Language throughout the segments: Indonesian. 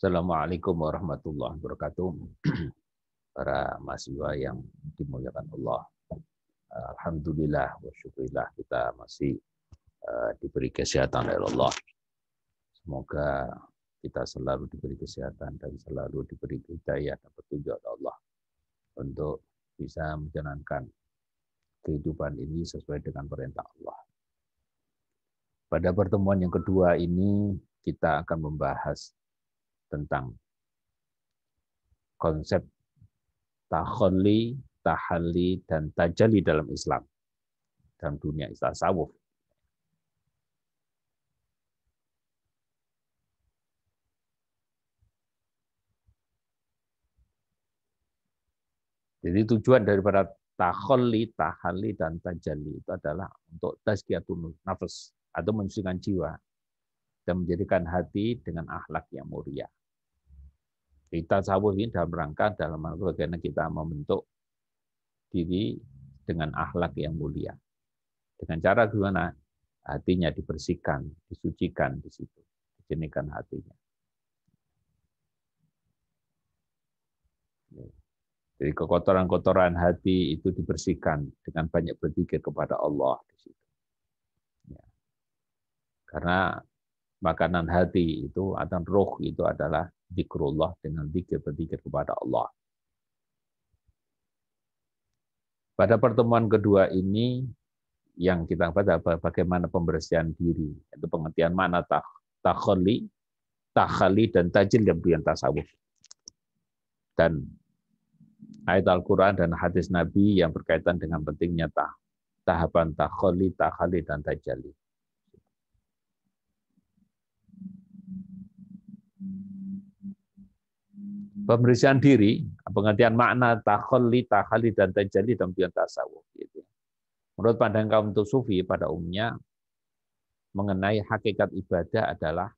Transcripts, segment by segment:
Assalamualaikum warahmatullahi wabarakatuh. Para mahasiswa yang dimuliakan Allah. Eh, Alhamdulillah wa syukurillah kita masih uh, diberi kesehatan oleh Allah. Semoga kita selalu diberi kesehatan dan selalu diberi hidayah dan petunjuk oleh Allah untuk bisa menjalankan kehidupan ini sesuai dengan perintah Allah. Pada pertemuan yang kedua ini kita akan membahas tentang konsep tahalli, tahalli, dan tajalli dalam Islam, dalam dunia Islam sawuf. Jadi tujuan daripada tahalli, tahalli, dan tajali itu adalah untuk tazkiyatun nafas atau mensucikan jiwa dan menjadikan hati dengan akhlak yang mulia. Kita tasawuf ini dalam rangka dalam hal bagaimana kita membentuk diri dengan akhlak yang mulia. Dengan cara gimana? Hatinya dibersihkan, disucikan di situ, dijenikan hatinya. Ya. Jadi kekotoran-kotoran hati itu dibersihkan dengan banyak berpikir kepada Allah di situ. Ya. Karena makanan hati itu atau roh itu adalah zikrullah dengan zikir berzikir kepada Allah. Pada pertemuan kedua ini yang kita baca bagaimana pembersihan diri, itu pengertian mana takhali, takhali dan tajil yang bukan tasawuf. Dan ayat Al-Quran dan hadis Nabi yang berkaitan dengan pentingnya tahapan takhali, takhali, dan tajali. pemeriksaan diri, pengertian makna takhalli, takhali dan tajalli dalam dunia tasawuf gitu. Ya. Menurut pandangan kaum sufi pada umumnya mengenai hakikat ibadah adalah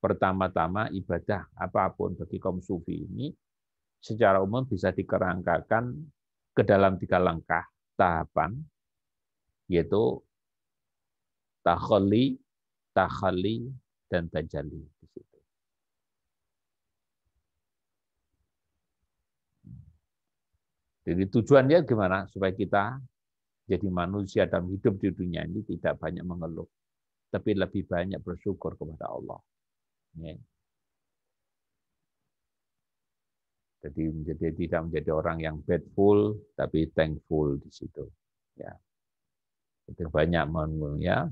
pertama-tama ibadah apapun bagi kaum sufi ini secara umum bisa dikerangkakan ke dalam tiga langkah tahapan yaitu takhali, takhali, dan tajalli. Jadi tujuannya gimana? Supaya kita jadi manusia dalam hidup di dunia ini tidak banyak mengeluh, tapi lebih banyak bersyukur kepada Allah. Ya. Jadi menjadi tidak menjadi orang yang badful, tapi thankful di situ. Ya. Jadi banyak ya,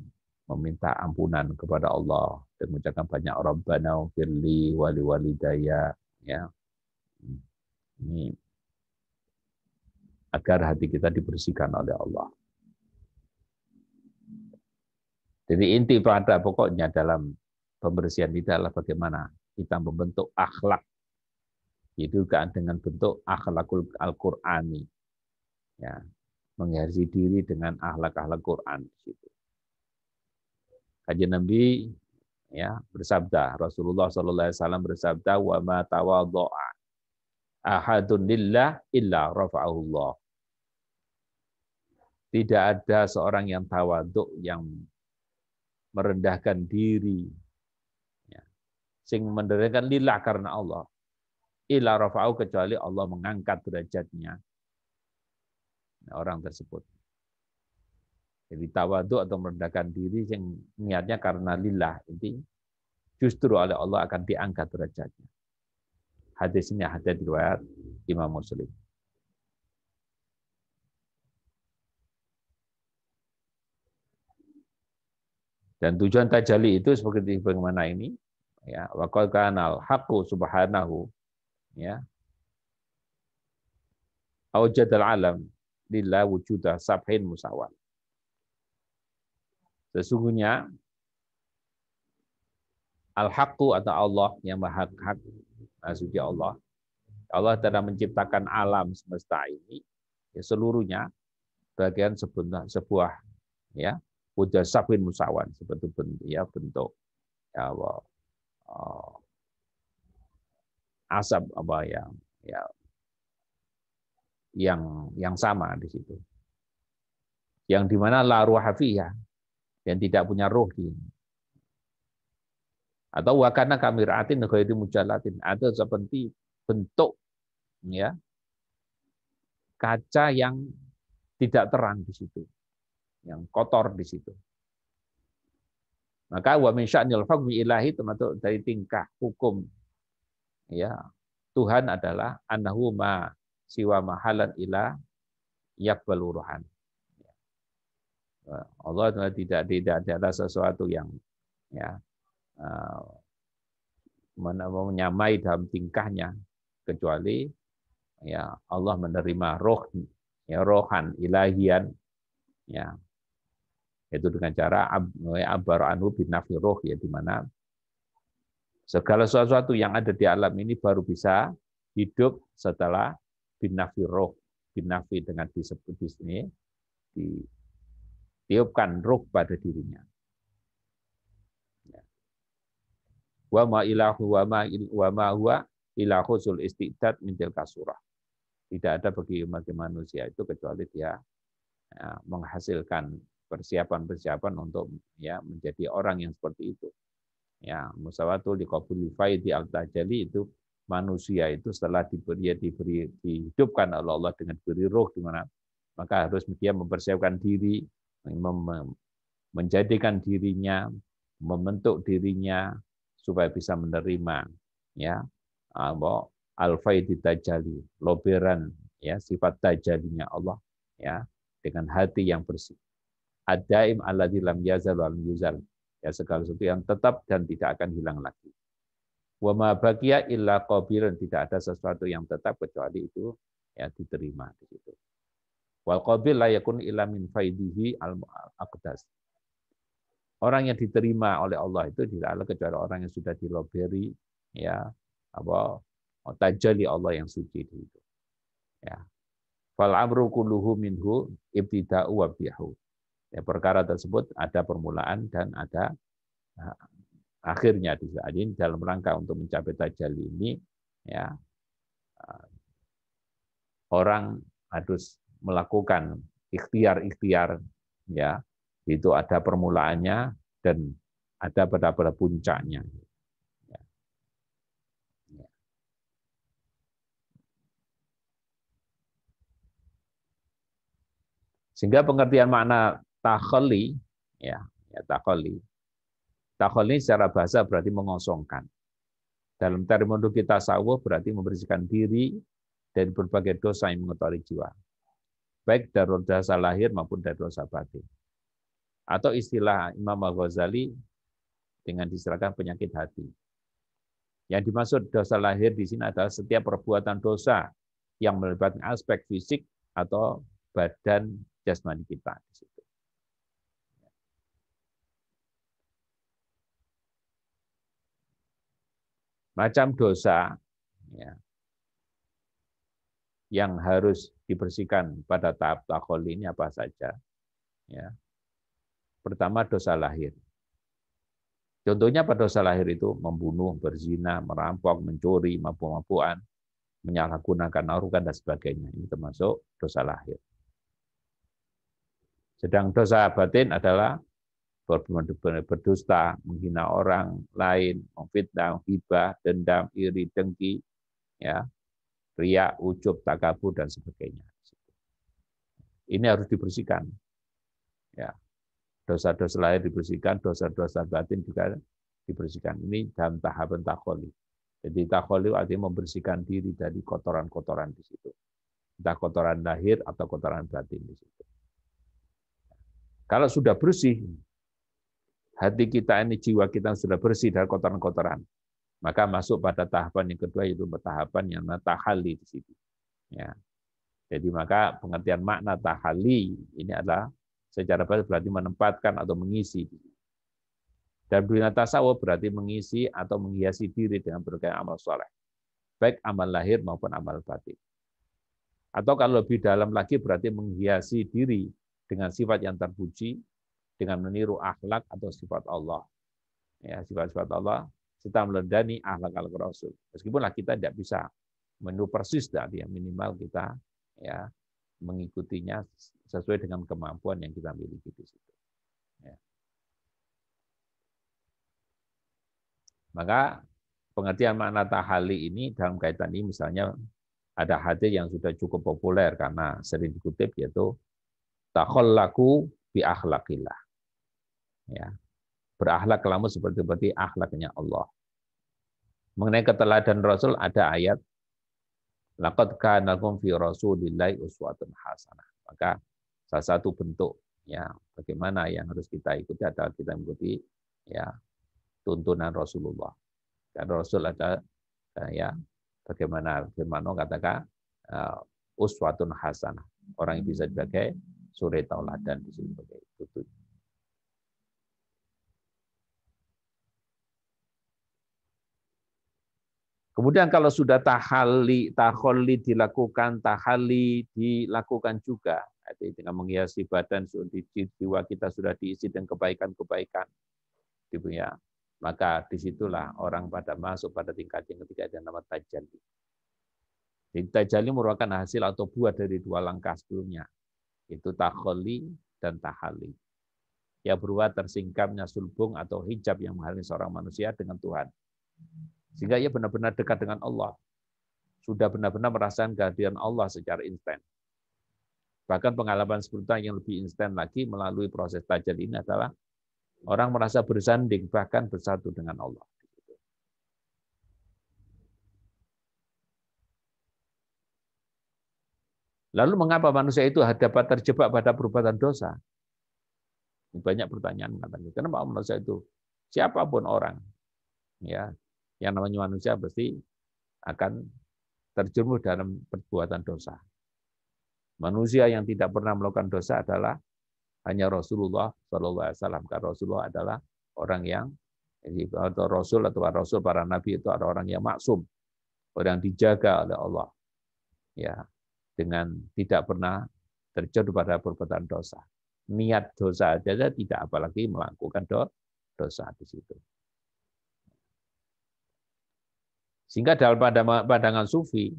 meminta ampunan kepada Allah dan mengucapkan banyak Rabbana firli wali walidaya ya. Hmm. Ini agar hati kita dibersihkan oleh Allah. Jadi inti pada pokoknya dalam pembersihan itu adalah bagaimana kita membentuk akhlak itu dengan bentuk akhlakul Al-Qur'ani. Ya, menghiasi diri dengan akhlak-akhlak Quran gitu. Haji Nabi ya bersabda Rasulullah Shallallahu alaihi wasallam bersabda wa ma tawadha'a ahadun lillah illa rafa'ahu Allah. Tidak ada seorang yang tawaduk yang merendahkan diri. Ya. Sing menderengkan lillah karena Allah. Ila rafa'u kecuali Allah mengangkat derajatnya. Nah, orang tersebut. Jadi tawaduk atau merendahkan diri yang niatnya karena lillah. Ini justru oleh Allah akan diangkat derajatnya. Hadis ini hadis riwayat Imam Muslim. Dan tujuan tajali itu seperti bagaimana ini, ya, wakal kanal haqqu subhanahu, ya, aujad alam lillah wujudah sabhin musawal. Sesungguhnya Al-Haqqu atau Allah yang maha hak, maksudnya Allah. Allah telah menciptakan alam semesta ini, ya seluruhnya, bagian sebuah, sebuah ya sabin musawan seperti bentuk ya bentuk ya, apa, uh, asap apa yang ya yang yang sama di situ. Yang dimana la hafiya ya yang tidak punya roh di atau wakana kamiratin ghairi mujalatin ada seperti bentuk ya kaca yang tidak terang di situ yang kotor di situ. Maka wa min sya'nil hukmi ilahi termasuk dari tingkah hukum. Ya, Tuhan adalah annahu ma siwa mahalan ila yakbalu ruhan. Allah tidak tidak tidak ada sesuatu yang ya eh, menyamai dalam tingkahnya kecuali ya Allah menerima roh ya rohan ilahian ya yaitu dengan cara abar eh, anhu roh ya di mana segala sesuatu yang ada di alam ini baru bisa hidup setelah roh binafi dengan disebut di sini ditiupkan roh pada dirinya. Ya. Wa ma ilahu wa ma il, wa ma huwa ilahu sul istidad min kasurah. Tidak ada bagi manusia itu kecuali dia ya, menghasilkan persiapan-persiapan untuk ya menjadi orang yang seperti itu. Ya, musawatul dikabuli di al tajali itu manusia itu setelah diberi diberi dihidupkan oleh Allah dengan diberi roh di mana maka harus dia mempersiapkan diri menjadikan dirinya membentuk dirinya supaya bisa menerima ya al-faidi tajali loberan ya sifat tajalinya Allah ya dengan hati yang bersih Adaim alladzi lam yazal wa yuzal. Ya segala sesuatu yang tetap dan tidak akan hilang lagi. Wa ma baqiya illa qabilun. Tidak ada sesuatu yang tetap kecuali itu ya diterima begitu. Wal qabil la yakun illa min faidihi al aqdas. Orang yang diterima oleh Allah itu tidaklah kecuali orang yang sudah diloberi ya apa tajali Allah yang suci itu. Ya. Fal amru kulluhu minhu ibtida'u wa bihu. Ya, perkara tersebut ada permulaan dan ada eh, akhirnya di saat ini dalam rangka untuk mencapai tajali ini ya eh, orang harus melakukan ikhtiar-ikhtiar ya itu ada permulaannya dan ada pada pada puncaknya ya. Ya. sehingga pengertian makna Takoli, ya, ya takholi takholi secara bahasa berarti mengosongkan. Dalam terminologi tasawuf berarti membersihkan diri dari berbagai dosa yang mengotori jiwa. Baik dari dosa lahir maupun dari dosa batin. Atau istilah Imam Al-Ghazali dengan diserahkan penyakit hati. Yang dimaksud dosa lahir di sini adalah setiap perbuatan dosa yang melibatkan aspek fisik atau badan jasmani kita. macam dosa ya, yang harus dibersihkan pada tahap takhol ini apa saja. Ya. Pertama dosa lahir. Contohnya pada dosa lahir itu membunuh, berzina, merampok, mencuri, mampu-mampuan, menyalahgunakan narukan dan sebagainya. Ini termasuk dosa lahir. Sedang dosa batin adalah berdusta, menghina orang lain, memfitnah, hibah, dendam, iri, dengki, ya, riak, ujub, takabur dan sebagainya. Ini harus dibersihkan. Ya. Dosa-dosa lain dibersihkan, dosa-dosa batin juga dibersihkan. Ini dalam tahapan takholi. Jadi takholi artinya membersihkan diri dari kotoran-kotoran di situ. Entah kotoran lahir atau kotoran batin di situ. Kalau sudah bersih, hati kita ini, jiwa kita sudah bersih dari kotoran-kotoran. Maka masuk pada tahapan yang kedua yaitu tahapan yang tahali di situ. Ya. Jadi maka pengertian makna tahali ini adalah secara bahasa berarti menempatkan atau mengisi. Dan berita tasawuf berarti mengisi atau menghiasi diri dengan berbagai amal soleh. Baik amal lahir maupun amal batin. Atau kalau lebih dalam lagi berarti menghiasi diri dengan sifat yang terpuji, dengan meniru akhlak atau sifat Allah. Ya, sifat-sifat Allah serta meledani akhlak al Rasul. Meskipunlah kita tidak bisa menu persis tadi, ya, minimal kita ya mengikutinya sesuai dengan kemampuan yang kita miliki di situ. Ya. Maka pengertian makna tahali ini dalam kaitan ini misalnya ada hadis yang sudah cukup populer karena sering dikutip yaitu takhallaku bi akhlaqillah. Ya. Berakhlaklah seperti seperti akhlaknya Allah. Mengenai keteladan Rasul ada ayat laqad kana fi rasulillahi uswatun hasanah. Maka salah satu bentuk ya bagaimana yang harus kita ikuti adalah kita mengikuti ya tuntunan Rasulullah. Dan Rasul ada ya bagaimana firman katakan uh, uswatun hasanah. Orang yang bisa sebagai suri tauladan di sini sebagai Kemudian kalau sudah tahali, taholi dilakukan, tahali dilakukan juga. Jadi dengan menghiasi badan, jiwa kita sudah diisi dengan kebaikan-kebaikan. Gitu ya. Maka disitulah orang pada masuk pada tingkat yang ketiga dan nama tajali. Jadi tajali merupakan hasil atau buah dari dua langkah sebelumnya. Itu taholi dan tahali. Ya berubah tersingkapnya sulbung atau hijab yang menghalangi seorang manusia dengan Tuhan. Sehingga ia benar-benar dekat dengan Allah. Sudah benar-benar merasakan kehadiran Allah secara instan. Bahkan pengalaman spiritual yang lebih instan lagi melalui proses tajal ini adalah orang merasa bersanding, bahkan bersatu dengan Allah. Lalu mengapa manusia itu dapat terjebak pada perbuatan dosa? Banyak pertanyaan mengatakan, kenapa manusia itu siapapun orang ya yang namanya manusia pasti akan terjerumus dalam perbuatan dosa. Manusia yang tidak pernah melakukan dosa adalah hanya Rasulullah Shallallahu Alaihi Wasallam. Karena Rasulullah adalah orang yang atau Rasul atau para Rasul para Nabi itu adalah orang yang maksum, orang yang dijaga oleh Allah, ya dengan tidak pernah terjerumus pada perbuatan dosa. Niat dosa saja tidak apalagi melakukan dosa di situ. Sehingga dalam pandangan sufi,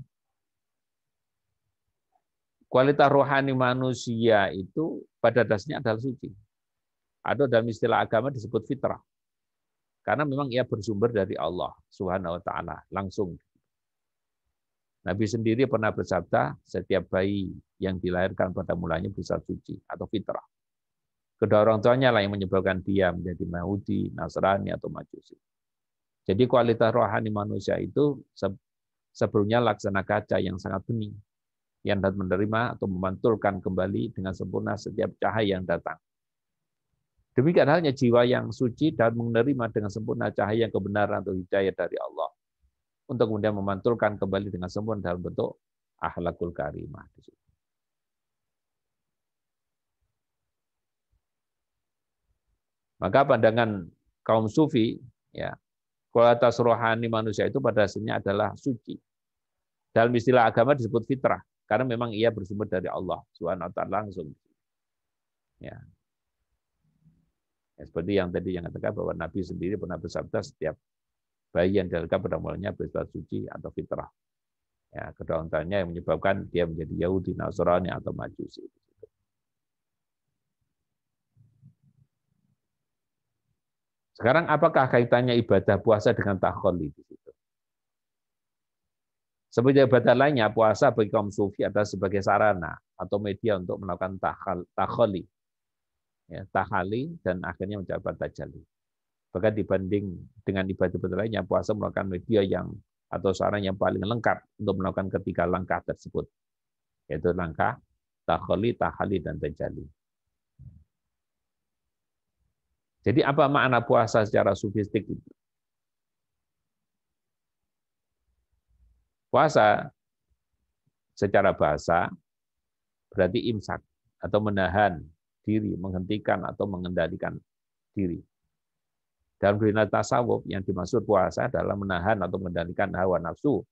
kualitas rohani manusia itu pada dasarnya adalah suci. Atau dalam istilah agama disebut fitrah. Karena memang ia bersumber dari Allah Subhanahu wa taala langsung. Nabi sendiri pernah bersabda, setiap bayi yang dilahirkan pada mulanya bisa suci atau fitrah. Kedua orang tuanya lah yang menyebabkan dia menjadi mahudi, Nasrani, atau Majusi. Jadi kualitas rohani manusia itu sebelumnya laksana kaca yang sangat bening, yang dapat menerima atau memantulkan kembali dengan sempurna setiap cahaya yang datang. Demikian halnya jiwa yang suci dan menerima dengan sempurna cahaya yang kebenaran atau hidayah dari Allah. Untuk kemudian memantulkan kembali dengan sempurna dalam bentuk ahlakul karimah. Maka pandangan kaum sufi ya kualitas rohani manusia itu pada dasarnya adalah suci. Dalam istilah agama disebut fitrah, karena memang ia bersumber dari Allah Subhanahu wa taala langsung. Ya. ya. seperti yang tadi yang katakan bahwa Nabi sendiri pernah bersabda setiap bayi yang dilahirkan pada mulanya bersifat suci atau fitrah. Ya, kedaulatannya yang menyebabkan dia menjadi Yahudi, Nasrani atau Majusi. Itu. Sekarang apakah kaitannya ibadah puasa dengan takholi di situ? Seperti ibadah lainnya, puasa bagi kaum sufi adalah sebagai sarana atau media untuk melakukan takholi. Ya, tahali dan akhirnya mencapai tajali. Bahkan dibanding dengan ibadah-ibadah lainnya, puasa merupakan media yang atau sarana yang paling lengkap untuk melakukan ketiga langkah tersebut. Yaitu langkah takholi, tahali, dan tajali. Jadi apa makna puasa secara sufistik itu? Puasa secara bahasa berarti imsak atau menahan diri, menghentikan atau mengendalikan diri. Dalam dunia tasawuf yang dimaksud puasa adalah menahan atau mengendalikan hawa nafsu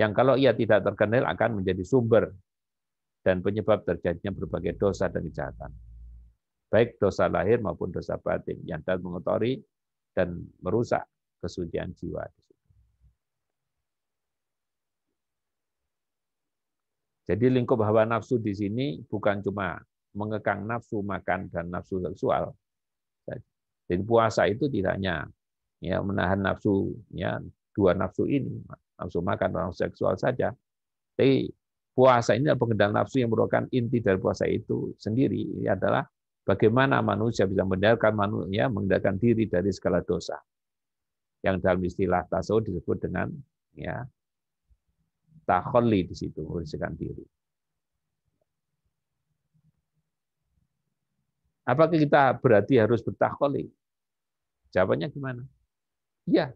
yang kalau ia tidak terkendali akan menjadi sumber dan penyebab terjadinya berbagai dosa dan kejahatan baik dosa lahir maupun dosa batin yang dapat mengotori dan merusak kesucian jiwa. Jadi lingkup hawa nafsu di sini bukan cuma mengekang nafsu makan dan nafsu seksual. Jadi puasa itu tidak hanya ya menahan nafsu ya dua nafsu ini, nafsu makan dan nafsu seksual saja. Tapi puasa ini adalah pengendal nafsu yang merupakan inti dari puasa itu sendiri ini adalah Bagaimana manusia bisa mendarkan manusia, ya, mengendalikan diri dari segala dosa. Yang dalam istilah tasawuf disebut dengan ya takholi di situ, mengendalikan diri. Apakah kita berarti harus bertakholi? Jawabannya gimana? Iya.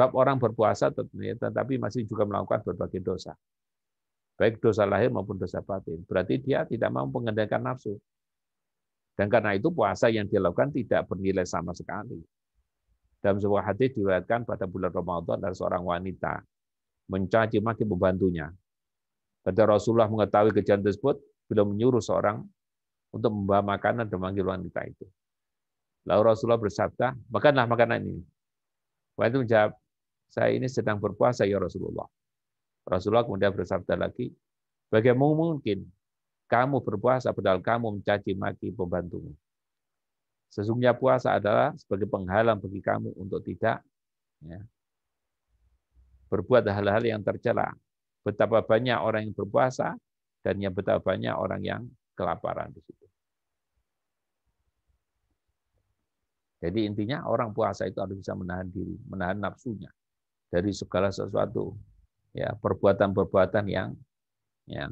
Sebab orang berpuasa ya, tetapi masih juga melakukan berbagai dosa baik dosa lahir maupun dosa batin. Berarti dia tidak mau mengendalikan nafsu. Dan karena itu puasa yang dilakukan tidak bernilai sama sekali. Dalam sebuah hadis diriwayatkan pada bulan Ramadan dari seorang wanita mencaci maki pembantunya. Ketika Rasulullah mengetahui kejadian tersebut, beliau menyuruh seorang untuk membawa makanan dan memanggil wanita itu. Lalu Rasulullah bersabda, makanlah makanan ini. Wanita menjawab, saya ini sedang berpuasa ya Rasulullah. Rasulullah kemudian bersabda lagi, bagaimana mungkin kamu berpuasa padahal kamu mencaci maki pembantumu? Sesungguhnya puasa adalah sebagai penghalang bagi kamu untuk tidak ya, berbuat hal-hal yang tercela. Betapa banyak orang yang berpuasa dan yang betapa banyak orang yang kelaparan di situ. Jadi intinya orang puasa itu harus bisa menahan diri, menahan nafsunya dari segala sesuatu ya perbuatan-perbuatan yang yang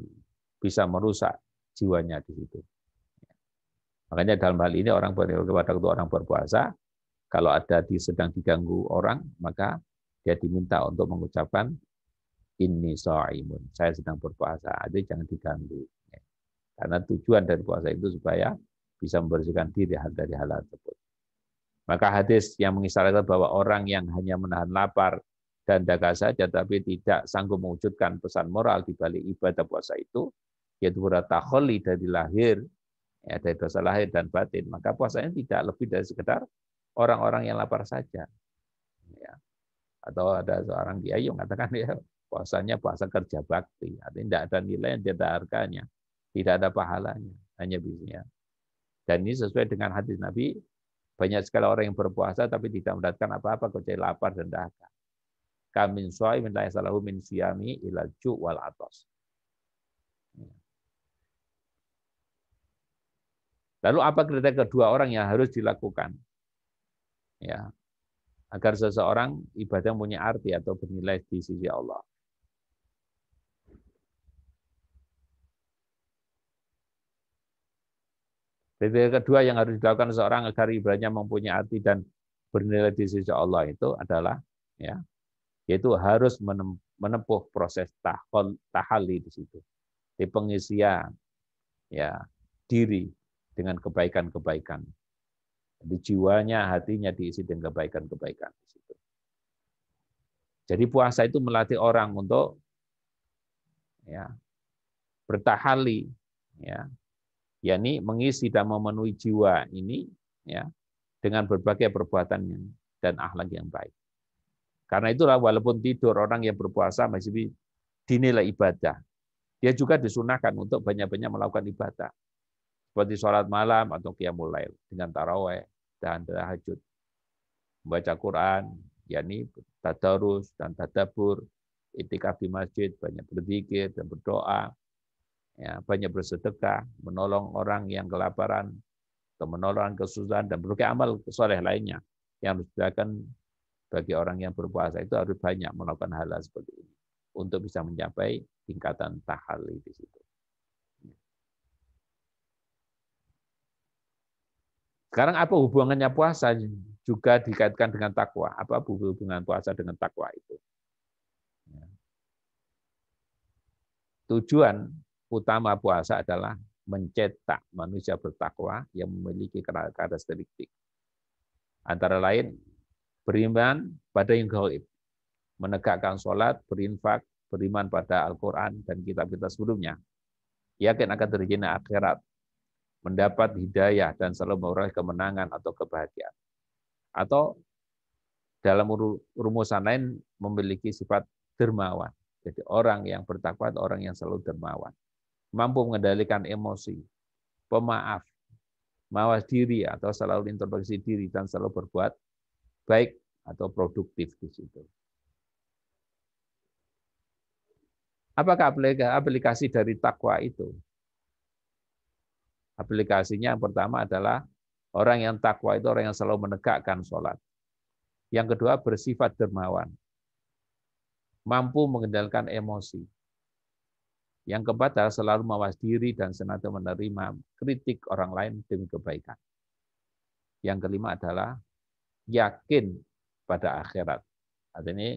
bisa merusak jiwanya di situ. Makanya dalam hal ini orang kepada waktu orang berpuasa, kalau ada di, sedang diganggu orang, maka dia diminta untuk mengucapkan ini so'imun, saya sedang berpuasa, jadi jangan diganggu. Ya. Karena tujuan dari puasa itu supaya bisa membersihkan diri dari hal tersebut. Maka hadis yang mengisahkan bahwa orang yang hanya menahan lapar dan daga saja, tapi tidak sanggup mewujudkan pesan moral di balik ibadah puasa itu, yaitu kholi dari lahir, ya, dari dosa lahir dan batin, maka puasanya tidak lebih dari sekedar orang-orang yang lapar saja. Ya. Atau ada seorang dia yang mengatakan ya puasanya puasa kerja bakti, artinya tidak ada nilai, tidak ada harganya, tidak ada pahalanya, hanya bisnya. Dan ini sesuai dengan hadis Nabi, banyak sekali orang yang berpuasa tapi tidak mendapatkan apa-apa kecuali lapar dan dahaga kamin shaimin min siami ilaju wal atas. Lalu apa kriteria kedua orang yang harus dilakukan? Ya, agar seseorang ibadah punya arti atau bernilai di sisi Allah. Kriteria kedua yang harus dilakukan seorang agar ibadahnya mempunyai arti dan bernilai di sisi Allah itu adalah ya yaitu harus menempuh proses tahol, tahali di situ, di pengisian ya diri dengan kebaikan-kebaikan. Jadi jiwanya, hatinya diisi dengan kebaikan-kebaikan di situ. Jadi puasa itu melatih orang untuk ya bertahali ya yakni mengisi dan memenuhi jiwa ini ya dengan berbagai perbuatan dan akhlak yang baik. Karena itulah walaupun tidur orang yang berpuasa masih dinilai ibadah. Dia juga disunahkan untuk banyak-banyak melakukan ibadah. Seperti sholat malam atau qiyamul lail dengan taraweh dan tahajud. Membaca Quran, yakni tadarus dan tadabur, itikaf di masjid, banyak berzikir dan berdoa, ya, banyak bersedekah, menolong orang yang kelaparan, atau menolong kesusahan, dan berbagai amal soleh lainnya yang harus dilakukan bagi orang yang berpuasa itu harus banyak melakukan hal-hal seperti ini untuk bisa mencapai tingkatan tahalli di situ. Sekarang apa hubungannya puasa juga dikaitkan dengan takwa? Apa hubungan puasa dengan takwa itu? Ya. Tujuan utama puasa adalah mencetak manusia bertakwa yang memiliki karakteristik antara lain beriman pada yang gaib, menegakkan sholat, berinfak, beriman pada Al-Quran dan kitab-kitab sebelumnya. Yakin akan terjadi akhirat, mendapat hidayah dan selalu meraih kemenangan atau kebahagiaan. Atau dalam rumusan lain memiliki sifat dermawan. Jadi orang yang bertakwa orang yang selalu dermawan. Mampu mengendalikan emosi, pemaaf, mawas diri atau selalu introspeksi diri dan selalu berbuat baik atau produktif di situ. Apakah aplikasi dari takwa itu? Aplikasinya yang pertama adalah orang yang takwa itu orang yang selalu menegakkan sholat. Yang kedua bersifat dermawan, mampu mengendalikan emosi. Yang keempat adalah selalu mawas diri dan senantiasa menerima kritik orang lain demi kebaikan. Yang kelima adalah yakin pada akhirat. Artinya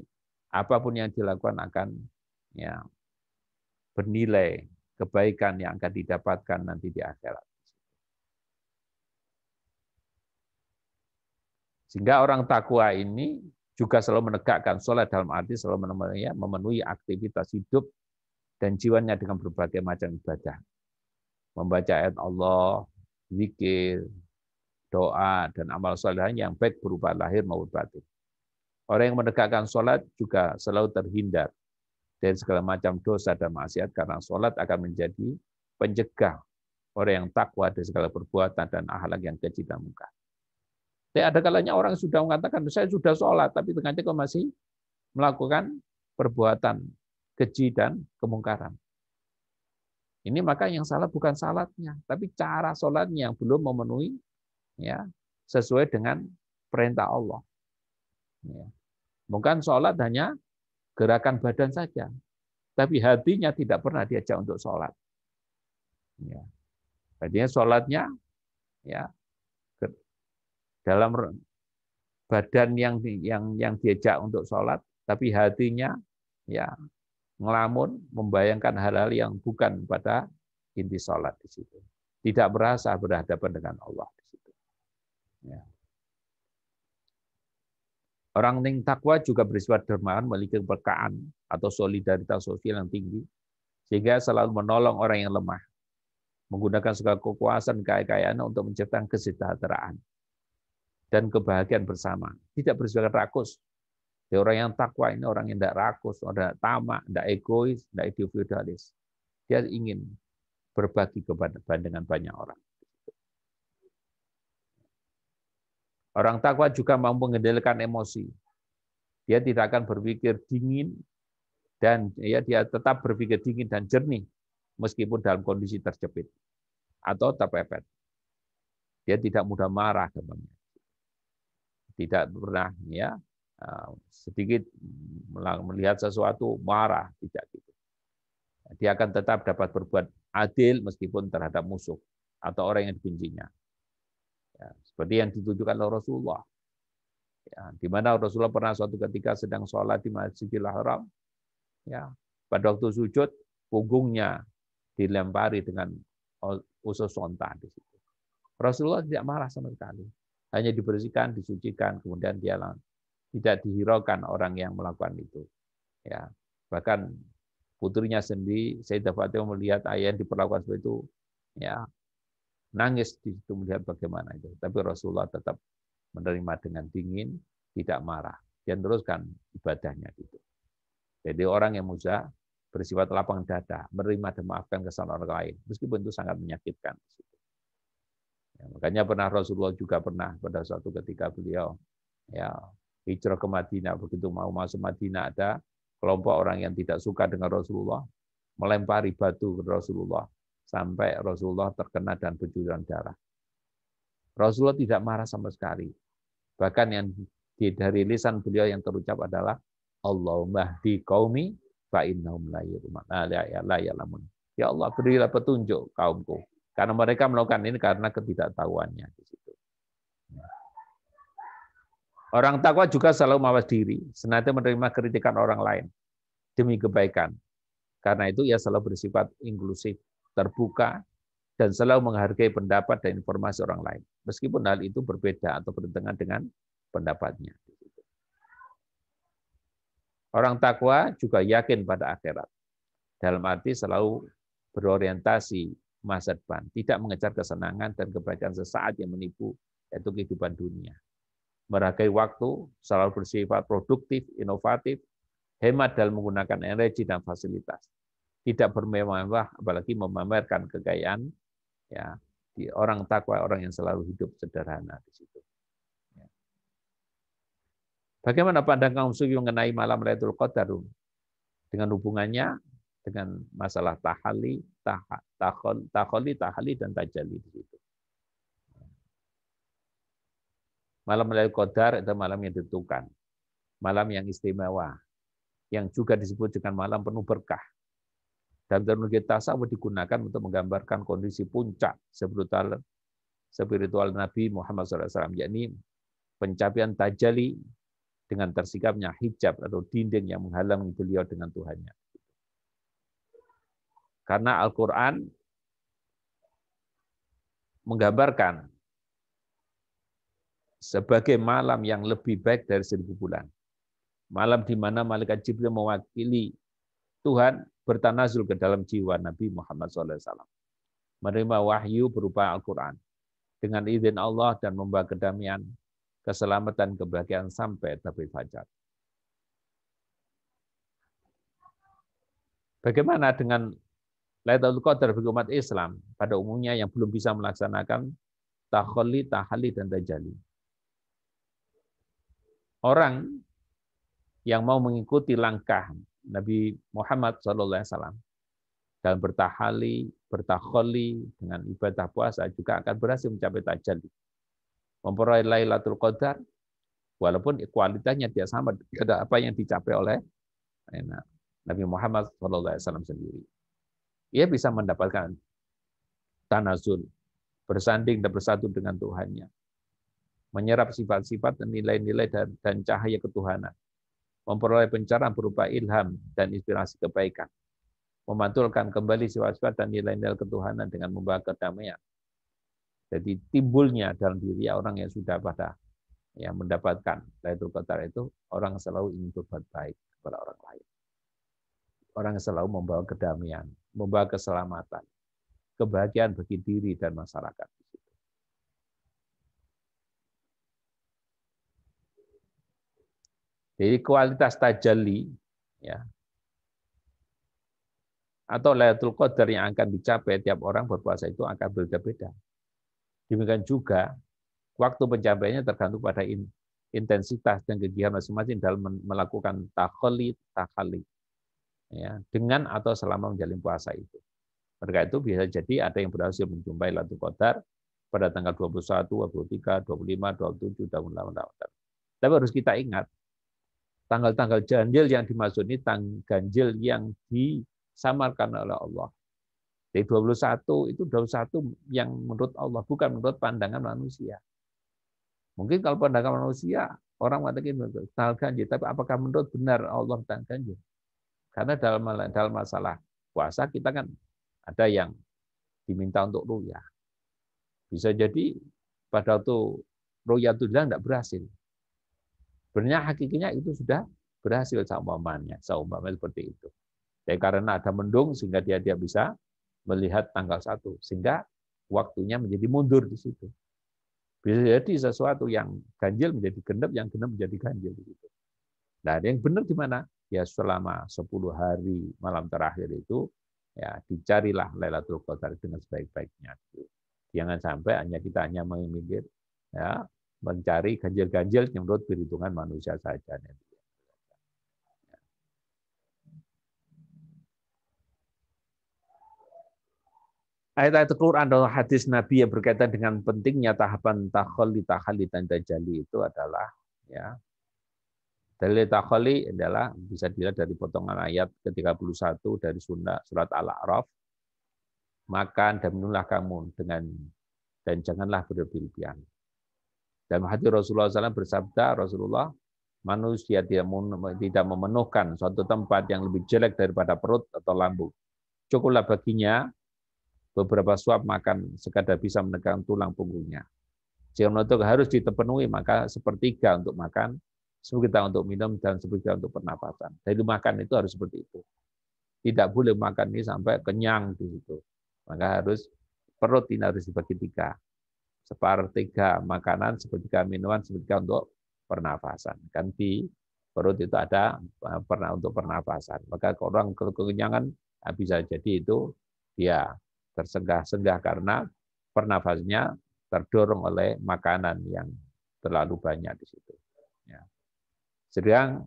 apapun yang dilakukan akan ya bernilai kebaikan yang akan didapatkan nanti di akhirat. Sehingga orang takwa ini juga selalu menegakkan sholat dalam arti selalu memenuhi, ya, memenuhi aktivitas hidup dan jiwanya dengan berbagai macam ibadah. Membaca ayat Allah, zikir, doa, dan amal saleh yang baik berupa lahir maupun batin. Orang yang menegakkan sholat juga selalu terhindar dari segala macam dosa dan maksiat karena sholat akan menjadi pencegah orang yang takwa dari segala perbuatan dan akhlak yang keji dan muka. Tapi ada kalanya orang sudah mengatakan, saya sudah sholat, tapi ternyata kok masih melakukan perbuatan keji dan kemungkaran. Ini maka yang salah bukan salatnya, tapi cara sholatnya yang belum memenuhi ya sesuai dengan perintah Allah. Ya. Bukan sholat hanya gerakan badan saja, tapi hatinya tidak pernah diajak untuk sholat. Ya. Artinya sholatnya ya dalam badan yang yang yang diajak untuk sholat, tapi hatinya ya ngelamun membayangkan hal-hal yang bukan pada inti sholat di situ. Tidak merasa berhadapan dengan Allah. Ya. Orang yang takwa juga bersifat dermawan, memiliki keberkahan atau solidaritas sosial yang tinggi, sehingga selalu menolong orang yang lemah, menggunakan segala kekuasaan kekayaan untuk menciptakan kesejahteraan dan kebahagiaan bersama. Tidak bersifat rakus. Jadi orang yang takwa ini orang yang tidak rakus, orang tidak tamak, tidak egois, tidak individualis. Dia ingin berbagi kebanyakan dengan banyak orang. Orang takwa juga mampu mengendalikan emosi. Dia tidak akan berpikir dingin dan ya dia tetap berpikir dingin dan jernih meskipun dalam kondisi terjepit atau terpepet. Dia tidak mudah marah teman-teman. Tidak pernah ya eh, sedikit melihat sesuatu marah tidak gitu. Dia akan tetap dapat berbuat adil meskipun terhadap musuh atau orang yang dibencinya. Ya, seperti yang ditujukan oleh Rasulullah. Ya, di mana Rasulullah pernah suatu ketika sedang sholat di Masjidil Haram, ya, pada waktu sujud punggungnya dilempari dengan usus onta di situ. Rasulullah tidak marah sama sekali, hanya dibersihkan, disucikan, kemudian dia tidak dihiraukan orang yang melakukan itu. Ya, bahkan putrinya sendiri Sayyidah Fatimah melihat ayah yang diperlakukan seperti itu, ya nangis di situ melihat bagaimana itu. Tapi Rasulullah tetap menerima dengan dingin, tidak marah. Dia teruskan ibadahnya gitu. Jadi orang yang muda bersifat lapang dada, menerima dan maafkan kesalahan orang lain, meskipun itu sangat menyakitkan. Ya, makanya pernah Rasulullah juga pernah pada suatu ketika beliau ya hijrah ke Madinah, begitu mau masuk Madinah ada kelompok orang yang tidak suka dengan Rasulullah, melempari batu ke Rasulullah, sampai Rasulullah terkena dan bercucuran darah. Rasulullah tidak marah sama sekali. Bahkan yang dari lisan beliau yang terucap adalah Allahumma di kaumi fa innahum la ah, Ya Allah, berilah petunjuk kaumku. Karena mereka melakukan ini karena ketidaktahuannya di situ. Orang takwa juga selalu mawas diri, senantiasa menerima kritikan orang lain demi kebaikan. Karena itu ia selalu bersifat inklusif, terbuka, dan selalu menghargai pendapat dan informasi orang lain, meskipun hal itu berbeda atau bertentangan dengan pendapatnya. Orang takwa juga yakin pada akhirat. Dalam arti selalu berorientasi masa depan, tidak mengejar kesenangan dan kebaikan sesaat yang menipu, yaitu kehidupan dunia. Meragai waktu, selalu bersifat produktif, inovatif, hemat dalam menggunakan energi dan fasilitas tidak bermewah-mewah apalagi memamerkan kekayaan ya di orang takwa orang yang selalu hidup sederhana di situ ya. bagaimana pandangan kaum sufi mengenai malam Lailatul Qadar dengan hubungannya dengan masalah tahali tah, taholi tahali dan tajali di situ malam Lailatul Qadar itu malam yang ditentukan malam yang istimewa yang juga disebut dengan malam penuh berkah dan teknologi tasawuf digunakan untuk menggambarkan kondisi puncak spiritual, spiritual Nabi Muhammad SAW, yakni pencapaian tajali dengan tersikapnya hijab atau dinding yang menghalangi beliau dengan Tuhannya. Karena Al-Quran menggambarkan sebagai malam yang lebih baik dari seribu bulan. Malam di mana Malaikat Jibril mewakili Tuhan bertanazul ke dalam jiwa Nabi Muhammad SAW. Menerima wahyu berupa Al-Quran. Dengan izin Allah dan membawa kedamaian, keselamatan, kebahagiaan sampai tabi fajar. Bagaimana dengan Lailatul Qadar bagi umat Islam pada umumnya yang belum bisa melaksanakan takholi, tahali, dan tajali. Orang yang mau mengikuti langkah Nabi Muhammad SAW dalam bertahali, bertakholi dengan ibadah puasa juga akan berhasil mencapai tajalli. Memperoleh Lailatul Qadar, walaupun kualitasnya tidak sama ada apa yang dicapai oleh Nabi Muhammad SAW sendiri. Ia bisa mendapatkan tanazul, bersanding dan bersatu dengan Tuhannya, menyerap sifat-sifat dan nilai-nilai dan, dan cahaya ketuhanan, memperoleh pencerahan berupa ilham dan inspirasi kebaikan, memantulkan kembali sifat-sifat dan nilai-nilai ketuhanan dengan membawa kedamaian. Jadi timbulnya dalam diri orang yang sudah pada yang mendapatkan Laitul Qadar itu orang selalu ingin berbuat baik kepada orang lain. Orang selalu membawa kedamaian, membawa keselamatan, kebahagiaan bagi diri dan masyarakat. Jadi kualitas tajalli ya, atau Lailatul Qadar yang akan dicapai tiap orang berpuasa itu akan berbeda-beda. Demikian juga waktu pencapaiannya tergantung pada intensitas dan kegiatan masing-masing dalam melakukan takhali takhali ya, dengan atau selama menjalin puasa itu. Mereka itu bisa jadi ada yang berhasil menjumpai Lailatul Qadar pada tanggal 21, 23, 25, 27, 28, 28. Tapi harus kita ingat Tanggal-tanggal ganjil yang dimaksud ini tanggal ganjil yang disamarkan oleh Allah. Jadi 21 itu 21 yang menurut Allah, bukan menurut pandangan manusia. Mungkin kalau pandangan manusia, orang mengatakan tanggal ganjil, tapi apakah menurut benar Allah tanggal ganjil? Karena dalam dalam masalah puasa kita kan ada yang diminta untuk ruya. Bisa jadi pada waktu ruya itu tidak berhasil. Sebenarnya hakikinya itu sudah berhasil seumpamanya, seumpamanya seperti itu. Jadi ya, karena ada mendung sehingga dia dia bisa melihat tanggal satu sehingga waktunya menjadi mundur di situ. Bisa jadi sesuatu yang ganjil menjadi genap, yang genap menjadi ganjil. Gitu. Nah, yang benar di mana? Ya selama 10 hari malam terakhir itu, ya dicarilah Lailatul Qadar dengan sebaik-baiknya. Jangan sampai hanya kita hanya memikir, ya mencari ganjil-ganjil menurut perhitungan manusia saja. Ayat-ayat Al-Quran dan hadis Nabi yang berkaitan dengan pentingnya tahapan takholi, takhali, dan jali itu adalah ya dalil takholi adalah bisa dilihat dari potongan ayat ke-31 dari sunnah, surat Al-A'raf makan dan minumlah kamu dengan dan janganlah berlebihan. Dan hadir Rasulullah SAW bersabda, Rasulullah, manusia tidak memenuhkan suatu tempat yang lebih jelek daripada perut atau lambung. Cukuplah baginya beberapa suap makan sekadar bisa menekan tulang punggungnya. Jika menutup harus ditepenuhi maka sepertiga untuk makan, sepertiga untuk minum, dan sepertiga untuk pernapasan. Jadi makan itu harus seperti itu. Tidak boleh makan ini sampai kenyang di situ. Maka harus perut ini harus dibagi tiga sepertiga makanan, sepertiga minuman, sepertiga untuk pernafasan. Kan di perut itu ada eh, pernah untuk pernafasan. Maka orang kekenyangan eh, bisa jadi itu dia tersenggah-senggah karena pernafasnya terdorong oleh makanan yang terlalu banyak di situ. Ya. Sedang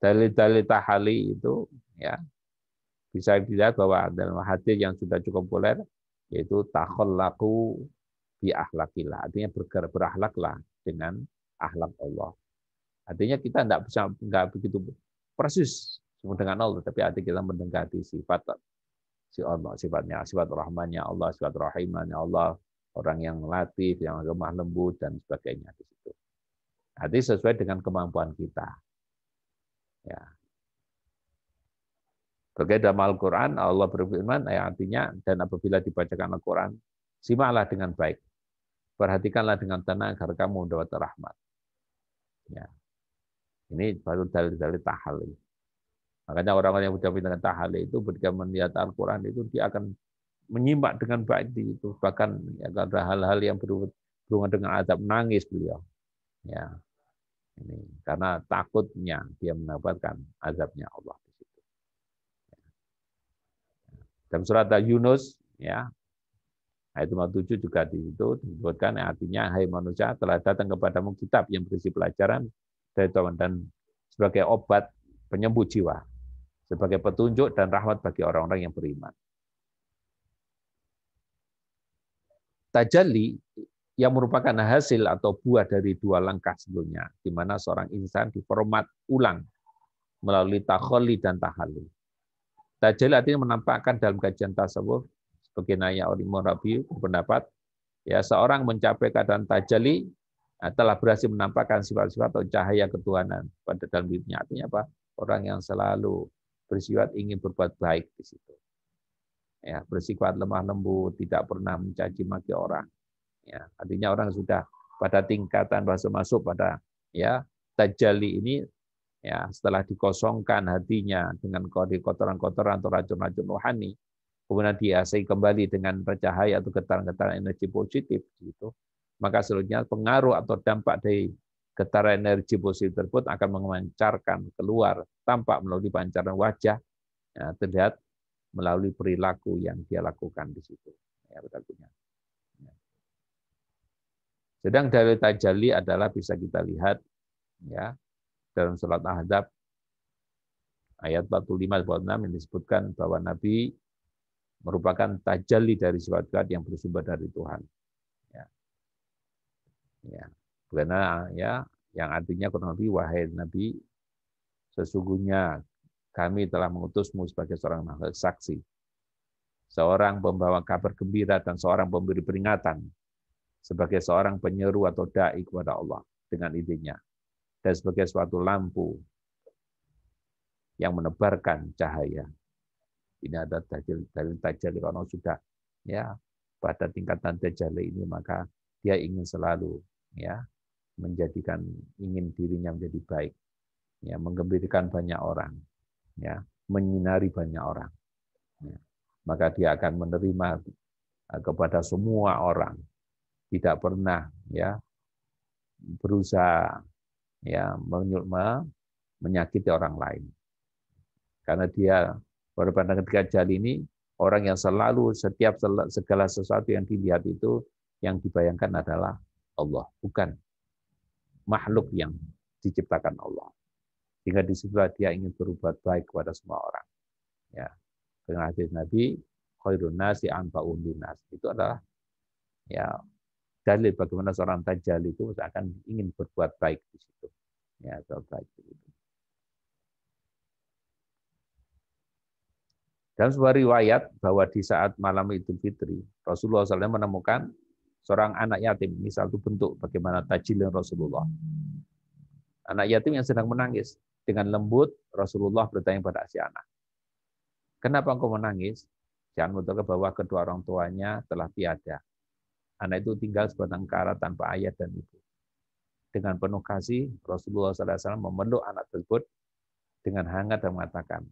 dalil-dalil tahali itu ya bisa dilihat bahwa dalam hadis yang sudah cukup populer yaitu takhallaku bi ahlakilah artinya berger, berahlaklah dengan ahlak Allah. Artinya kita tidak bisa nggak begitu persis dengan Allah, tapi hati kita mendekati sifat si Allah, sifatnya sifat rahmannya Allah, sifat rahimannya Allah, orang yang latif, yang lemah lembut dan sebagainya di situ. Hati sesuai dengan kemampuan kita. Ya. Bagai dalam Al-Quran, Allah berfirman, ya artinya, dan apabila dibacakan Al-Quran, simaklah dengan baik. Perhatikanlah dengan tenang agar kamu mendapat rahmat. Ya. Ini baru dalil-dalil tahali. Makanya orang-orang yang sudah dengan tahali itu ketika melihat Al-Quran itu dia akan menyimak dengan baik di itu bahkan ya, ada hal-hal yang berhubungan dengan adab nangis beliau. Ya. Ini karena takutnya dia mendapatkan azabnya Allah di situ. Ya. Dalam surat Yunus ya Ayat nah, 57 juga di situ disebutkan eh, artinya hai manusia telah datang kepadamu kitab yang berisi pelajaran dari Tuhan dan sebagai obat penyembuh jiwa, sebagai petunjuk dan rahmat bagi orang-orang yang beriman. Tajalli yang merupakan hasil atau buah dari dua langkah sebelumnya, di mana seorang insan diformat ulang melalui taholi dan tahalul. Tajalli artinya menampakkan dalam kajian tasawuf Bekinaya Olimun Rabi berpendapat, ya seorang mencapai keadaan tajali nah, telah berhasil menampakkan sifat-sifat atau cahaya ketuhanan pada dalam dirinya. Artinya apa? Orang yang selalu bersifat ingin berbuat baik di situ. Ya, bersifat lemah lembut, tidak pernah mencaci maki orang. Ya, artinya orang sudah pada tingkatan masuk masuk pada ya tajali ini ya setelah dikosongkan hatinya dengan kotoran-kotoran atau racun-racun rohani, kemudian dihiasi kembali dengan cahaya atau getaran-getaran energi positif gitu maka selanjutnya pengaruh atau dampak dari getaran energi positif tersebut akan memancarkan keluar tampak melalui pancaran wajah ya, terlihat melalui perilaku yang dia lakukan di situ ya betulnya. Ya. sedang dalil tajali adalah bisa kita lihat ya dalam surat Ahzab ayat 45 46 yang disebutkan bahwa Nabi merupakan tajalli dari sifat-sifat yang bersumber dari Tuhan. Ya. Ya. Karena ya yang artinya kurang lebih wahai Nabi sesungguhnya kami telah mengutusmu sebagai seorang makhluk saksi, seorang pembawa kabar gembira dan seorang pemberi peringatan, sebagai seorang penyeru atau dai kepada Allah dengan idenya, dan sebagai suatu lampu yang menebarkan cahaya ini ada dalil tajali kono sudah ya pada tingkatan tajali ini maka dia ingin selalu ya menjadikan ingin dirinya menjadi baik ya menggembirakan banyak orang ya menyinari banyak orang ya. maka dia akan menerima eh, kepada semua orang tidak pernah ya berusaha ya menyulma menyakiti orang lain karena dia pada ketika jali ini orang yang selalu setiap segala sesuatu yang dilihat itu yang dibayangkan adalah Allah, bukan makhluk yang diciptakan Allah. Sehingga di dia ingin berbuat baik kepada semua orang. Ya. Dengan hadis Nabi, khairun nasi Anba dinas. Itu adalah ya dalil bagaimana seorang tajali itu akan ingin berbuat baik di situ. Ya, berbuat baik di situ. Dan sebuah riwayat bahwa di saat malam Idul Fitri, Rasulullah SAW menemukan seorang anak yatim. Ini satu bentuk bagaimana tajilin Rasulullah. Anak yatim yang sedang menangis. Dengan lembut, Rasulullah bertanya kepada si anak. Kenapa engkau menangis? Jangan menurut bahwa kedua orang tuanya telah tiada. Anak itu tinggal sebatang kara tanpa ayah dan ibu. Dengan penuh kasih, Rasulullah SAW memeluk anak tersebut dengan hangat dan mengatakan,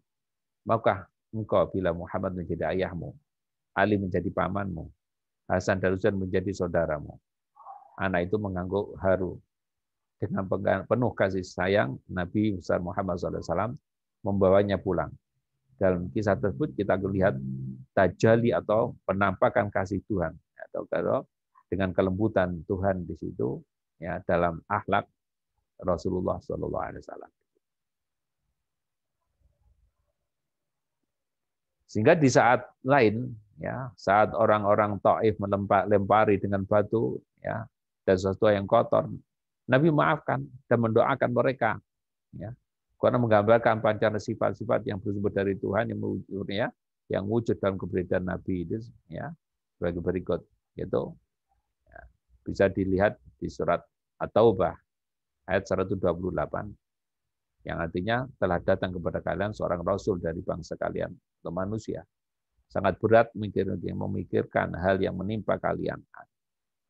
Maukah engkau bila Muhammad menjadi ayahmu, Ali menjadi pamanmu, Hasan dan Husain menjadi saudaramu. Anak itu mengangguk haru. Dengan penuh kasih sayang, Nabi besar Muhammad SAW membawanya pulang. Dalam kisah tersebut kita melihat tajali atau penampakan kasih Tuhan atau kalau dengan kelembutan Tuhan di situ ya dalam akhlak Rasulullah SAW. Sehingga di saat lain, ya saat orang-orang Taif melempari dengan batu, ya dan sesuatu yang kotor, Nabi maafkan dan mendoakan mereka, ya karena menggambarkan pancaran sifat-sifat yang bersumber dari Tuhan yang wujud, ya yang wujud dalam keberadaan Nabi itu, ya sebagai berikut, yaitu ya, bisa dilihat di surat At-Taubah ayat 128. Yang artinya telah datang kepada kalian seorang rasul dari bangsa kalian, atau manusia. Sangat berat memikirkan hal yang menimpa kalian.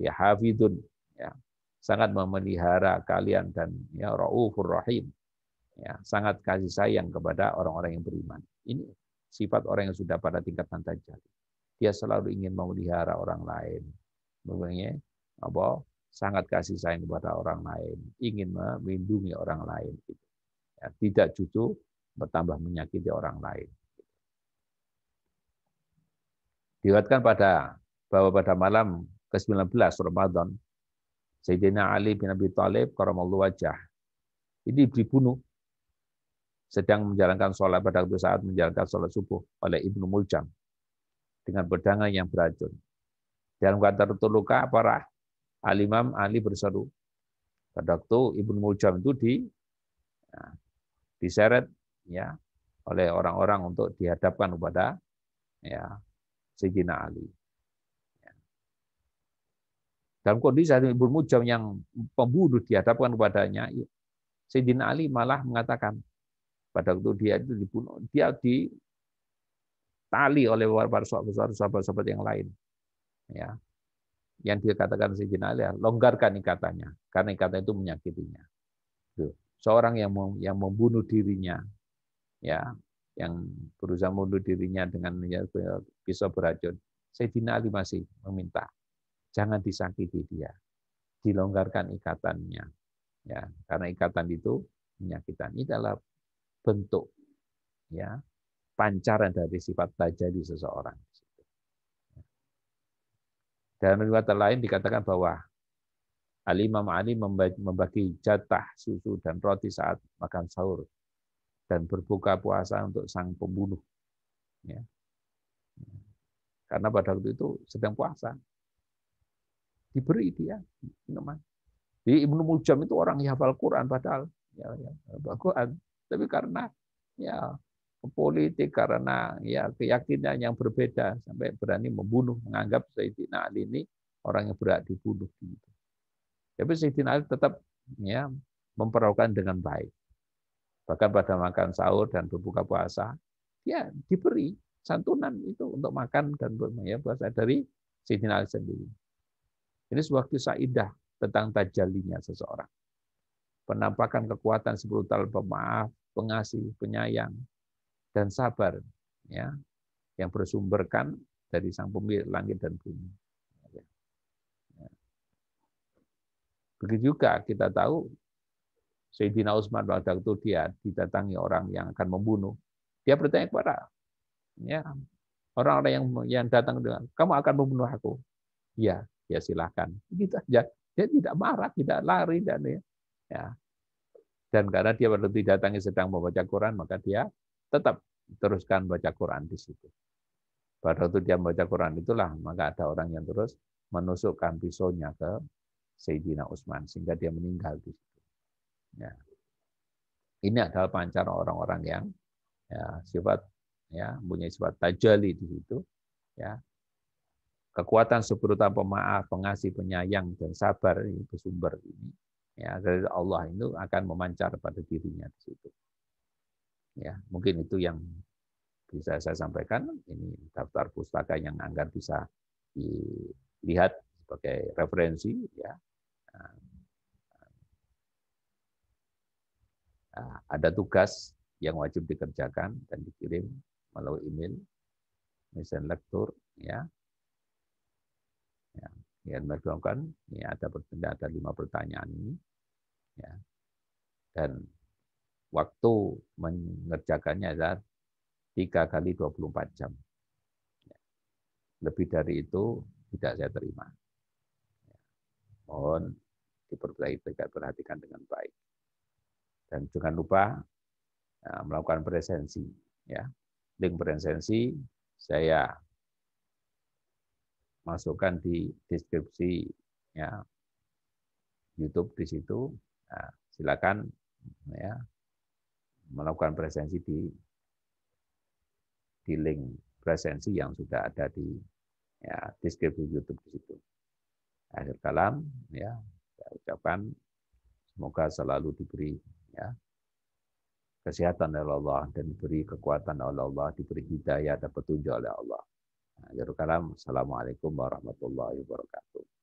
Ya hafidun, ya, sangat memelihara kalian dan ya raufur rahim. Ya, sangat kasih sayang kepada orang-orang yang beriman. Ini sifat orang yang sudah pada tingkat tajam. Dia selalu ingin memelihara orang lain. Memangnya apa? Sangat kasih sayang kepada orang lain, ingin melindungi orang lain. Gitu ya, tidak justru bertambah menyakiti orang lain. Dilihatkan pada bahwa pada malam ke-19 Ramadan, Sayyidina Ali bin Abi Thalib karamallahu wajah ini dibunuh sedang menjalankan sholat pada waktu saat menjalankan sholat subuh oleh Ibnu Muljam dengan pedangnya yang beracun. Dalam kata terluka parah, Alimam Ali berseru. Pada waktu Ibnu Muljam itu di nah, diseret ya oleh orang-orang untuk dihadapkan kepada ya Sayyidina Ali. Ya. Dalam kondisi Said bin Mujam yang pembunuh dihadapkan kepadanya, ya, Sayyidina Ali malah mengatakan pada waktu dia itu dibunuh, dia ditali oleh para sahabat-sahabat yang lain. Ya. Yang dia katakan Sayyidina Ali, longgarkan ikatannya, karena ikatan itu menyakitinya seorang yang mem, yang membunuh dirinya ya yang berusaha membunuh dirinya dengan ya, pisau beracun Sayyidina Ali masih meminta jangan disakiti dia dilonggarkan ikatannya ya karena ikatan itu penyakitan ini adalah bentuk ya pancaran dari sifat tajadi seseorang dalam riwayat lain dikatakan bahwa Al-Imam Ali membagi jatah susu dan roti saat makan sahur dan berbuka puasa untuk sang pembunuh. Ya. Karena pada waktu itu sedang puasa. Diberi dia minuman. Di Ibnu Mujam itu orang yang hafal Quran padahal ya, ya, hafal Quran. Tapi karena ya politik karena ya keyakinan yang berbeda sampai berani membunuh menganggap Sayyidina Ali ini orang yang berhak dibunuh gitu. Tapi Sayyidina Ali tetap ya, memperlakukan dengan baik. Bahkan pada makan sahur dan berbuka puasa, ya diberi santunan itu untuk makan dan ya, puasa dari Sayyidina Ali sendiri. Ini sebuah kisah indah tentang tajalinya seseorang. Penampakan kekuatan sebrutal pemaaf, pengasih, penyayang, dan sabar ya yang bersumberkan dari sang pemilik langit dan bumi. Begitu juga kita tahu Sayyidina Utsman pada waktu dia didatangi orang yang akan membunuh. Dia bertanya kepada ya, orang-orang yang yang datang dengan kamu akan membunuh aku. Iya, ya, ya silahkan. Begitu aja. Dia tidak marah, tidak lari dan ya. ya. Dan karena dia pada didatangi sedang membaca Quran, maka dia tetap teruskan baca Quran di situ. Pada waktu dia membaca Quran itulah maka ada orang yang terus menusukkan pisaunya ke Sayyidina Utsman sehingga dia meninggal di situ. Ya. Ini adalah pancar orang-orang yang ya, sifat ya punya sifat tajali di situ ya kekuatan seberutan pemaaf pengasih penyayang dan sabar ini bersumber ini ya dari Allah itu akan memancar pada dirinya di situ ya mungkin itu yang bisa saya sampaikan ini daftar pustaka yang anggar bisa dilihat sebagai referensi ya Nah, ada tugas yang wajib dikerjakan dan dikirim melalui email, misalnya lektur, ya. ya. Yang ya, dilakukan, ini ada, ada lima pertanyaan ini, ya. Dan waktu mengerjakannya adalah tiga kali 24 jam. Ya. Lebih dari itu tidak saya terima mohon diperbaiki perhatikan dengan baik. Dan jangan lupa ya, melakukan presensi ya. Link presensi saya masukkan di deskripsi ya YouTube di situ. Nah, silakan ya melakukan presensi di di link presensi yang sudah ada di ya, deskripsi YouTube di situ. Akhir kalam, ya, saya ucapkan semoga selalu diberi ya, kesehatan oleh Allah dan diberi kekuatan oleh Allah, diberi hidayah dan petunjuk oleh Allah. Akhir kalam, Assalamualaikum warahmatullahi wabarakatuh.